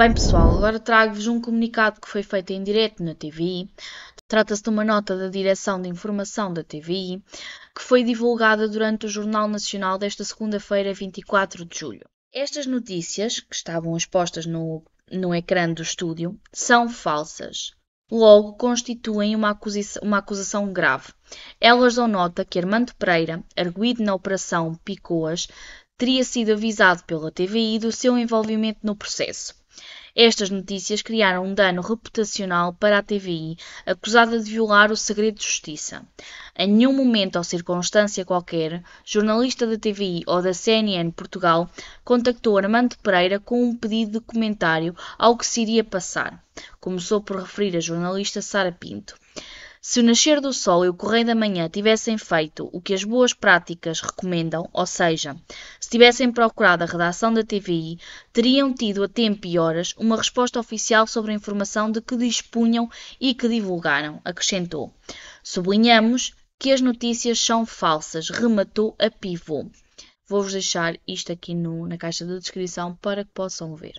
Bem, pessoal, agora trago-vos um comunicado que foi feito em direto na TVI. Trata-se de uma nota da Direção de Informação da TVI que foi divulgada durante o Jornal Nacional desta segunda-feira, 24 de julho. Estas notícias, que estavam expostas no, no ecrã do estúdio, são falsas. Logo, constituem uma acusação, uma acusação grave. Elas dão nota que Armando Pereira, arguído na Operação Picoas, teria sido avisado pela TVI do seu envolvimento no processo estas notícias criaram um dano reputacional para a TVI, acusada de violar o segredo de justiça. Em nenhum momento ou circunstância qualquer, jornalista da TVI ou da CNN Portugal contactou Armando Pereira com um pedido de comentário ao que se iria passar. Começou por referir a jornalista Sara Pinto. Se o nascer do sol e o correr da manhã tivessem feito o que as boas práticas recomendam, ou seja, se tivessem procurado a redação da TVI, teriam tido a tempo e horas uma resposta oficial sobre a informação de que dispunham e que divulgaram, acrescentou. Sublinhamos que as notícias são falsas, rematou a pivô. Vou-vos deixar isto aqui no, na caixa de descrição para que possam ver.